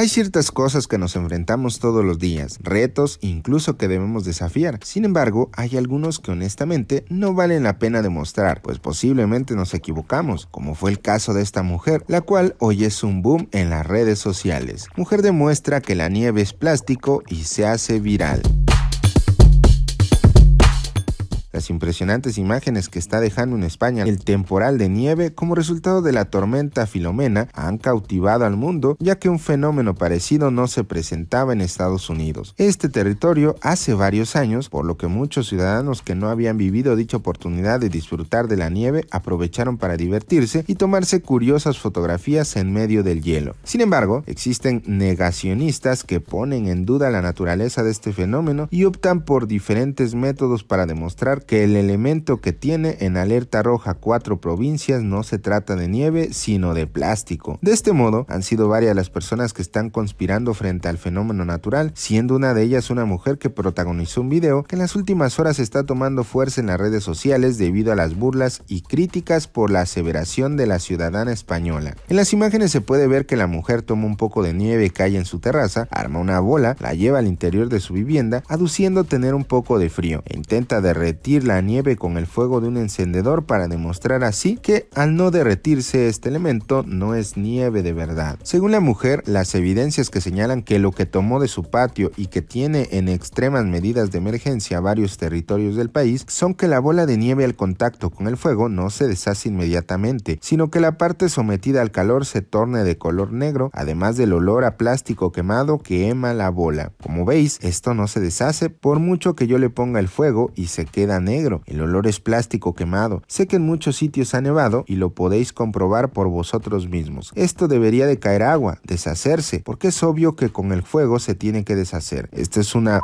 Hay ciertas cosas que nos enfrentamos todos los días, retos incluso que debemos desafiar. Sin embargo, hay algunos que honestamente no valen la pena demostrar, pues posiblemente nos equivocamos, como fue el caso de esta mujer, la cual hoy es un boom en las redes sociales. Mujer demuestra que la nieve es plástico y se hace viral las impresionantes imágenes que está dejando en España el temporal de nieve como resultado de la tormenta Filomena han cautivado al mundo ya que un fenómeno parecido no se presentaba en Estados Unidos. Este territorio hace varios años, por lo que muchos ciudadanos que no habían vivido dicha oportunidad de disfrutar de la nieve aprovecharon para divertirse y tomarse curiosas fotografías en medio del hielo. Sin embargo, existen negacionistas que ponen en duda la naturaleza de este fenómeno y optan por diferentes métodos para demostrar que el elemento que tiene en alerta roja cuatro provincias no se trata de nieve, sino de plástico. De este modo, han sido varias las personas que están conspirando frente al fenómeno natural, siendo una de ellas una mujer que protagonizó un video que en las últimas horas está tomando fuerza en las redes sociales debido a las burlas y críticas por la aseveración de la ciudadana española. En las imágenes se puede ver que la mujer toma un poco de nieve que en su terraza, arma una bola, la lleva al interior de su vivienda, aduciendo tener un poco de frío intenta derretir la nieve con el fuego de un encendedor para demostrar así que al no derretirse este elemento no es nieve de verdad. Según la mujer, las evidencias que señalan que lo que tomó de su patio y que tiene en extremas medidas de emergencia varios territorios del país son que la bola de nieve al contacto con el fuego no se deshace inmediatamente, sino que la parte sometida al calor se torne de color negro, además del olor a plástico quemado que ema la bola. Como veis, esto no se deshace por mucho que yo le ponga el fuego y se queda negro. El olor es plástico quemado. Sé que en muchos sitios ha nevado y lo podéis comprobar por vosotros mismos. Esto debería de caer agua, deshacerse, porque es obvio que con el fuego se tiene que deshacer. Esta es una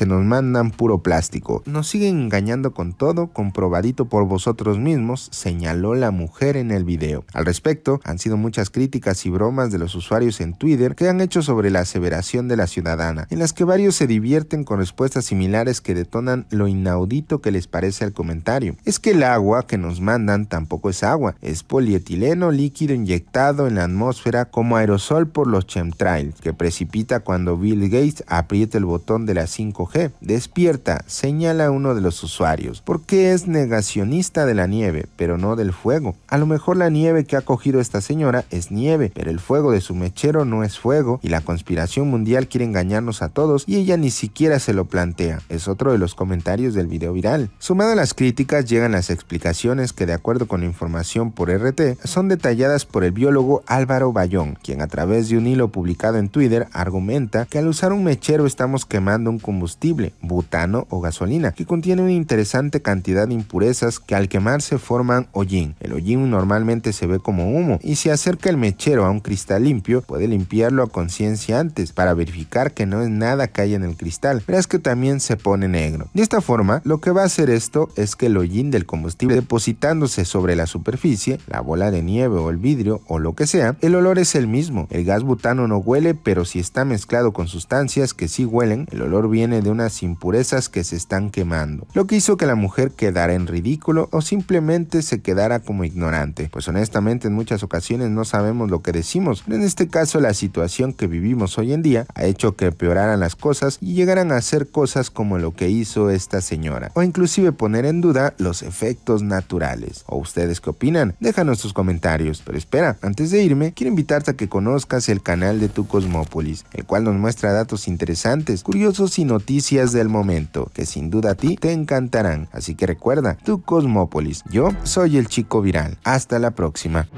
que nos mandan puro plástico. Nos siguen engañando con todo, comprobadito por vosotros mismos, señaló la mujer en el video. Al respecto, han sido muchas críticas y bromas de los usuarios en Twitter que han hecho sobre la aseveración de la ciudadana, en las que varios se divierten con respuestas similares que detonan lo inaudito que les parece al comentario. Es que el agua que nos mandan tampoco es agua, es polietileno líquido inyectado en la atmósfera como aerosol por los chemtrails, que precipita cuando Bill Gates aprieta el botón de la 5G Despierta, señala uno de los usuarios, porque es negacionista de la nieve, pero no del fuego. A lo mejor la nieve que ha cogido esta señora es nieve, pero el fuego de su mechero no es fuego y la conspiración mundial quiere engañarnos a todos y ella ni siquiera se lo plantea. Es otro de los comentarios del video viral. Sumado a las críticas llegan las explicaciones que de acuerdo con información por RT son detalladas por el biólogo Álvaro Bayón, quien a través de un hilo publicado en Twitter argumenta que al usar un mechero estamos quemando un combustible combustible, butano o gasolina, que contiene una interesante cantidad de impurezas que al quemarse forman hollín. El hollín normalmente se ve como humo y si acerca el mechero a un cristal limpio, puede limpiarlo a conciencia antes para verificar que no es nada que haya en el cristal. pero es que también se pone negro. De esta forma, lo que va a hacer esto es que el hollín del combustible depositándose sobre la superficie, la bola de nieve o el vidrio o lo que sea, el olor es el mismo. El gas butano no huele, pero si está mezclado con sustancias que sí huelen, el olor viene de unas impurezas que se están quemando, lo que hizo que la mujer quedara en ridículo o simplemente se quedara como ignorante, pues honestamente en muchas ocasiones no sabemos lo que decimos, pero en este caso la situación que vivimos hoy en día ha hecho que empeoraran las cosas y llegaran a hacer cosas como lo que hizo esta señora, o inclusive poner en duda los efectos naturales. ¿O ustedes qué opinan? Déjanos tus comentarios, pero espera, antes de irme, quiero invitarte a que conozcas el canal de Tu Cosmópolis, el cual nos muestra datos interesantes, curiosos y noticias noticias del momento, que sin duda a ti te encantarán. Así que recuerda, tu Cosmópolis, yo soy el chico viral. Hasta la próxima.